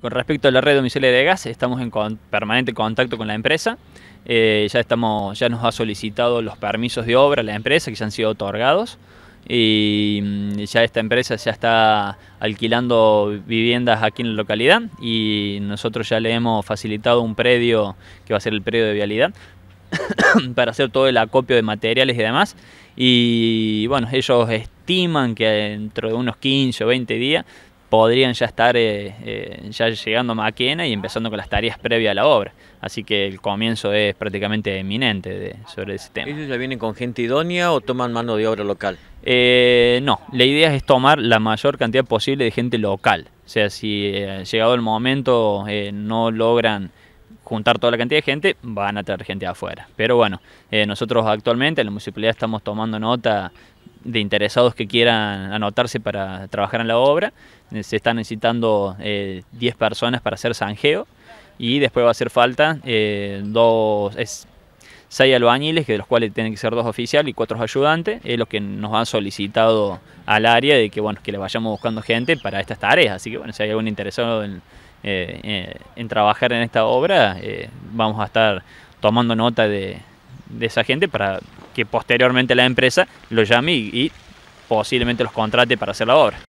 Con respecto a la red domiciliaria de gas, estamos en permanente contacto con la empresa. Eh, ya, estamos, ya nos ha solicitado los permisos de obra la empresa que ya han sido otorgados. Y mm, ya esta empresa ya está alquilando viviendas aquí en la localidad y nosotros ya le hemos facilitado un predio que va a ser el predio de vialidad para hacer todo el acopio de materiales y demás. Y bueno, ellos estiman que dentro de unos 15 o 20 días podrían ya estar eh, eh, ya llegando a Maquena y empezando con las tareas previas a la obra. Así que el comienzo es prácticamente eminente sobre ese tema. ¿Ellos ya vienen con gente idónea o toman mano de obra local? Eh, no, la idea es tomar la mayor cantidad posible de gente local. O sea, si llegado el momento no logran juntar toda la cantidad de gente, van a traer gente afuera. Pero bueno, nosotros actualmente en la municipalidad estamos tomando nota de interesados que quieran anotarse para trabajar en la obra. Eh, se están necesitando 10 eh, personas para hacer sanjeo y después va a hacer falta eh, dos, seis albañiles, que de los cuales tienen que ser dos oficiales y cuatro ayudantes, es lo que nos han solicitado al área de que bueno que le vayamos buscando gente para estas tareas. Así que bueno, si hay algún interesado en, eh, en trabajar en esta obra, vamos a estar tomando nota de, de esa gente para que posteriormente la empresa lo llame y, y posiblemente los contrate para hacer la obra.